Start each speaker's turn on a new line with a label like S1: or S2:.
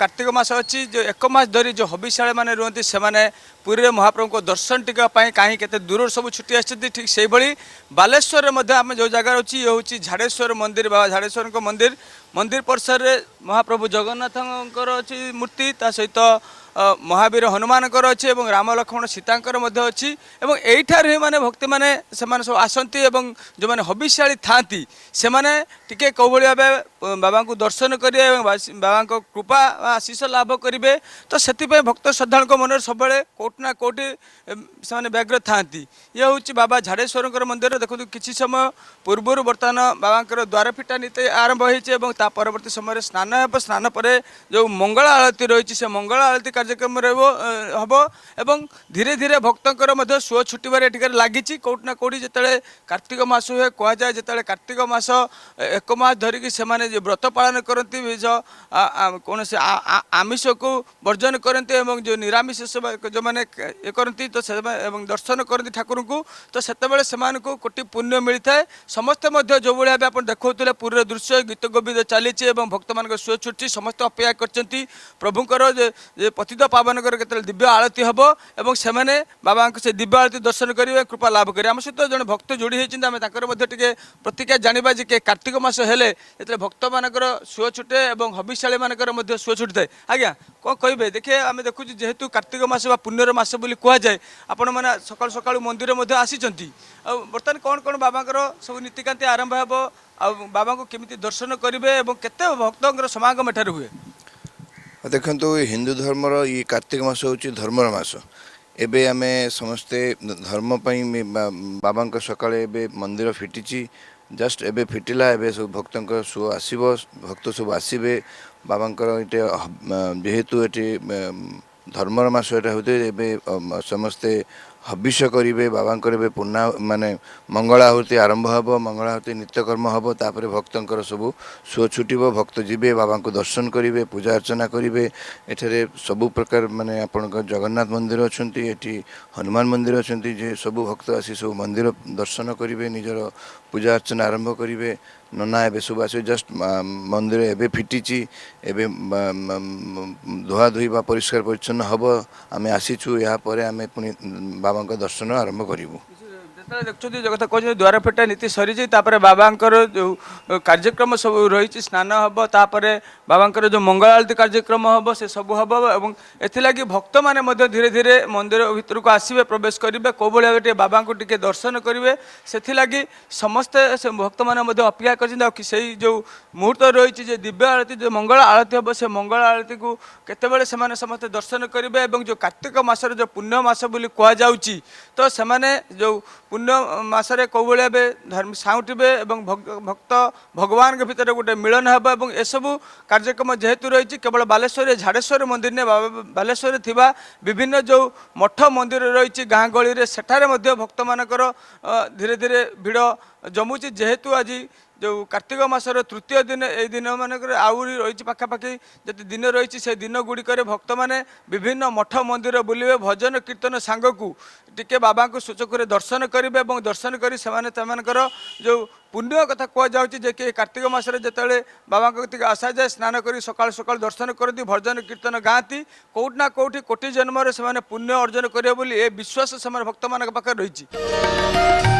S1: କାର୍ତ୍ତିକ ମାସ ଅଛି ଯେଉଁ ଏକ ମାସ ଧରି ଯେଉଁ ହବିଶାଳୀମାନେ ରୁହନ୍ତି ସେମାନେ ପୁରୀରେ ମହାପ୍ରଭୁଙ୍କ ଦର୍ଶନ ଟିକିବା ପାଇଁ କାହିଁ କେତେ ଦୂରରୁ ସବୁ ଛୁଟି ଆସିଛନ୍ତି ଠିକ୍ ସେଇଭଳି ବାଲେଶ୍ୱରରେ ମଧ୍ୟ ଆମେ ଯେଉଁ ଜାଗା ରହୁଛି ଇଏ ହେଉଛି ଝାଡ଼େଶ୍ୱର ମନ୍ଦିର ବାବା ଝାଡ଼େଶ୍ୱରଙ୍କ ମନ୍ଦିର ମନ୍ଦିର ପରିସରରେ ମହାପ୍ରଭୁ ଜଗନ୍ନାଥଙ୍କର ଅଛି ମୂର୍ତ୍ତି ତା ସହିତ ମହାବୀର ହନୁମାନଙ୍କର ଅଛି ଏବଂ ରାମ ଲକ୍ଷ୍ମଣ ସୀତାଙ୍କର ମଧ୍ୟ ଅଛି ଏବଂ ଏଇଠାରୁ ହିଁ ମାନେ ଭକ୍ତିମାନେ ସେମାନେ ସବୁ ଆସନ୍ତି ଏବଂ ଯେଉଁମାନେ ହବିଶାଳୀ ଥାଆନ୍ତି ସେମାନେ ଟିକେ କେଉଁଭଳି ଭାବେ ବାବାଙ୍କୁ ଦର୍ଶନ କରିବେ ଏବଂ ବାବାଙ୍କ କୃପା ଆଶିଷ ଲାଭ କରିବେ ତ ସେଥିପାଇଁ ଭକ୍ତ ଶ୍ରଦ୍ଧାଳୁଙ୍କ ମନରେ ସବୁବେଳେ କେଉଁଠି ନା କେଉଁଠି ସେମାନେ ବ୍ୟାଗ୍ର ଥାଆନ୍ତି ଇଏ ହେଉଛି ବାବା ଝାଡ଼େଶ୍ୱରଙ୍କର ମନ୍ଦିର ଦେଖନ୍ତୁ କିଛି ସମୟ ପୂର୍ବରୁ ବର୍ତ୍ତମାନ ବାବାଙ୍କର ଦ୍ୱାରପିଠା ନୀତି ଆରମ୍ଭ ହୋଇଛି ଏବଂ ତା ପରବର୍ତ୍ତୀ ସମୟରେ ସ୍ନାନ ହେବ ସ୍ନାନ ପରେ ଯେଉଁ ମଙ୍ଗଳ ଆଳତୀ ରହିଛି ସେ ମଙ୍ଗଳ ଆଳତୀ কার্যক্রম রহব হব এবং ধীরে ধীরে ভক্তঙ্কর মধ্যে সুয় ছুটিবার এটিকার লাগিছি কোটি না কোটি যেত কার্তিক মাস হুয়ে কুহযায় যেত কার্তিক মাস এক মাস ধরিকি সে ব্রত পালন করতে কোণী আমিষকু বর্জন করতে এবং যে নিরামিষ যে ইয়ে করতে তো এবং দর্শন করতে ঠাকুর তো সেতবে সে কোটি পুণ্য মিলিথায় সমস্তে মধ্যে যেভাবে ভাবে আপনার দেখাউলে পুরীর দৃশ্য গীত গোবিন্দ চালিছে এবং ভক্ত মানুষ সুয় ছুটছে সমস্ত অপেক্ষা করছেন প্রভুঙ্কর যে প্রতি ଅତୀତ ପାବନଙ୍କର କେତେବେଳେ ଦିବ୍ୟ ଆଳତି ହେବ ଏବଂ ସେମାନେ ବାବାଙ୍କୁ ସେ ଦିବ୍ୟ ଆଳତି ଦର୍ଶନ କରିବେ କୃପା ଲାଭ କରିବେ ଆମ ସହିତ ଜଣେ ଭକ୍ତ ଯୋଡ଼ି ହୋଇଛନ୍ତି ଆମେ ତାଙ୍କର ମଧ୍ୟ ଟିକେ ପ୍ରତିକ୍ରିୟା ଜାଣିବା ଯେ କି କାର୍ତ୍ତିକ ମାସ ହେଲେ ଯେତେବେଳେ ଭକ୍ତମାନଙ୍କର ସୁଅ ଛୁଟେ ଏବଂ ହବିଷ୍ୟାଳୀମାନଙ୍କର ମଧ୍ୟ ସୁଅ ଛୁଟିଥାଏ ଆଜ୍ଞା କ'ଣ କହିବେ ଦେଖିବେ ଆମେ ଦେଖୁଛୁ ଯେହେତୁ କାର୍ତ୍ତିକ ମାସ ବା ପୁଣ୍ୟର ମାସ ବୋଲି କୁହାଯାଏ ଆପଣମାନେ ସକାଳୁ ସକାଳୁ ମନ୍ଦିର ମଧ୍ୟ ଆସିଛନ୍ତି ଆଉ ବର୍ତ୍ତମାନ କ'ଣ କ'ଣ ବାବାଙ୍କର ସବୁ ନୀତିକାନ୍ତି ଆରମ୍ଭ ହେବ ଆଉ ବାବାଙ୍କୁ କେମିତି ଦର୍ଶନ କରିବେ ଏବଂ କେତେ ଭକ୍ତଙ୍କର ସମାଗମ ଏଠାରେ ହୁଏ
S2: ଦେଖନ୍ତୁ ହିନ୍ଦୁ ଧର୍ମର ଇଏ କାର୍ତ୍ତିକ ମାସ ହେଉଛି ଧର୍ମର ମାସ ଏବେ ଆମେ ସମସ୍ତେ ଧର୍ମ ପାଇଁ ବାବାଙ୍କ ସକାଳେ ଏବେ ମନ୍ଦିର ଫିଟିଛି ଜଷ୍ଟ ଏବେ ଫିଟିଲା ଏବେ ସବୁ ଭକ୍ତଙ୍କ ସୁଅ ଆସିବ ଭକ୍ତ ସବୁ ଆସିବେ ବାବାଙ୍କର ଏଠି ଯେହେତୁ ଏଠି ଧର୍ମର ମାସ ଏଇଟା ହେଉଛି ଏବେ ସମସ୍ତେ ହବିଷ କରିବେ ବାବାଙ୍କର ଏବେ ପୂର୍ଣ୍ଣା ମାନେ ମଙ୍ଗଳାହୁତି ଆରମ୍ଭ ହେବ ମଙ୍ଗଳାହୁତି ନିତ୍ୟକର୍ମ ହେବ ତାପରେ ଭକ୍ତଙ୍କର ସବୁ ସୁଅ ଛୁଟିବ ଭକ୍ତ ଯିବେ ବାବାଙ୍କୁ ଦର୍ଶନ କରିବେ ପୂଜା ଅର୍ଚ୍ଚନା କରିବେ ଏଠାରେ ସବୁ ପ୍ରକାର ମାନେ ଆପଣଙ୍କ ଜଗନ୍ନାଥ ମନ୍ଦିର ଅଛନ୍ତି ଏଠି ହନୁମାନ ମନ୍ଦିର ଅଛନ୍ତି ଯେ ସବୁ ଭକ୍ତ ଆସି ସବୁ ମନ୍ଦିର ଦର୍ଶନ କରିବେ ନିଜର ପୂଜା ଅର୍ଚ୍ଚନା ଆରମ୍ଭ କରିବେ ନନା ଏବେ ସବୁ ଆସିବେ ଜଷ୍ଟ ମନ୍ଦିର ଏବେ ଫିଟିଛି ଏବେ ଧୁଆଧୁଇ ବା ପରିଷ୍କାର ପରିଚ୍ଛନ୍ନ ହେବ ଆମେ ଆସିଛୁ ଏହାପରେ ଆମେ ପୁଣି ବାବା ବାବାଙ୍କ ଦର୍ଶନ ଆରମ୍ଭ କରିବୁ
S1: ଯେତେବେଳେ ଦେଖୁଛନ୍ତି ଯଥା କହୁଛନ୍ତି ଦ୍ୱାର ଫିଟା ନୀତି ସରିଯାଇ ତାପରେ ବାବାଙ୍କର ଯେଉଁ କାର୍ଯ୍ୟକ୍ରମ ସବୁ ରହିଛି ସ୍ନାନ ହେବ ତାପରେ ବାବାଙ୍କର ଯେଉଁ ମଙ୍ଗଳ ଆଳତୀ କାର୍ଯ୍ୟକ୍ରମ ହେବ ସେ ସବୁ ହେବ ଏବଂ ଏଥିଲାଗି ଭକ୍ତମାନେ ମଧ୍ୟ ଧୀରେ ଧୀରେ ମନ୍ଦିର ଭିତରକୁ ଆସିବେ ପ୍ରବେଶ କରିବେ କେଉଁଭଳି ଭାବେ ଟିକେ ବାବାଙ୍କୁ ଟିକିଏ ଦର୍ଶନ କରିବେ ସେଥିଲାଗି ସମସ୍ତେ ସେ ଭକ୍ତମାନେ ମଧ୍ୟ ଅପେକ୍ଷା କରିଛନ୍ତି ଆଉ ସେଇ ଯେଉଁ ମୁହୂର୍ତ୍ତ ରହିଛି ଯେ ଦିବ୍ୟ ଆଳତୀ ଯେଉଁ ମଙ୍ଗଳ ଆଳତୀ ହେବ ସେ ମଙ୍ଗଳ ଆଳତୀକୁ କେତେବେଳେ ସେମାନେ ସମସ୍ତେ ଦର୍ଶନ କରିବେ ଏବଂ ଯେଉଁ କାର୍ତ୍ତିକ ମାସର ଯେଉଁ ପୁଣ୍ୟ ମାସ ବୋଲି କୁହାଯାଉଛି ତ ସେମାନେ ଯେଉଁ ପୁଣ୍ୟ ମାସରେ କେଉଁଭଳି ଭାବେ ସାଉଁଟିବେ ଏବଂ ଭକ୍ତ ଭଗବାନଙ୍କ ଭିତରେ ଗୋଟେ ମିଳନ ହେବ ଏବଂ ଏସବୁ କାର୍ଯ୍ୟକ୍ରମ ଯେହେତୁ ରହିଛି କେବଳ ବାଲେଶ୍ୱରରେ ଝାଡ଼େଶ୍ୱର ମନ୍ଦିର ବାଲେଶ୍ୱରରେ ଥିବା ବିଭିନ୍ନ ଯେଉଁ ମଠ ମନ୍ଦିର ରହିଛି ଗାଁ ଗହଳିରେ ସେଠାରେ ମଧ୍ୟ ଭକ୍ତମାନଙ୍କର ଧୀରେ ଧୀରେ ଭିଡ଼ ଜମୁଛି ଯେହେତୁ ଆଜି ଯେଉଁ କାର୍ତ୍ତିକ ମାସର ତୃତୀୟ ଦିନ ଏଇ ଦିନମାନଙ୍କର ଆହୁରି ରହିଛି ପାଖାପାଖି ଯେତେ ଦିନ ରହିଛି ସେ ଦିନ ଗୁଡ଼ିକରେ ଭକ୍ତମାନେ ବିଭିନ୍ନ ମଠ ମନ୍ଦିର ବୁଲିବେ ଭଜନ କୀର୍ତ୍ତନ ସାଙ୍ଗକୁ ଟିକେ ବାବାଙ୍କୁ ସୂଚକରେ ଦର୍ଶନ କରିବେ ଏବଂ ଦର୍ଶନ କରି ସେମାନେ ସେମାନଙ୍କର ଯେଉଁ ପୁଣ୍ୟ କଥା କୁହାଯାଉଛି ଯେ କି କାର୍ତ୍ତିକ ମାସରେ ଯେତେବେଳେ ବାବାଙ୍କ କତିକି ଆସାଯାଏ ସ୍ନାନ କରି ସକାଳୁ ସକାଳୁ ଦର୍ଶନ କରନ୍ତି ଭଜନ କୀର୍ତ୍ତନ ଗାଆନ୍ତି କେଉଁଠି ନା କେଉଁଠି କୋଟି ଜନ୍ମରେ ସେମାନେ ପୁଣ୍ୟ ଅର୍ଜନ କରିବେ ବୋଲି ଏ ବିଶ୍ୱାସ ସେମାନେ ଭକ୍ତମାନଙ୍କ ପାଖରେ ରହିଛି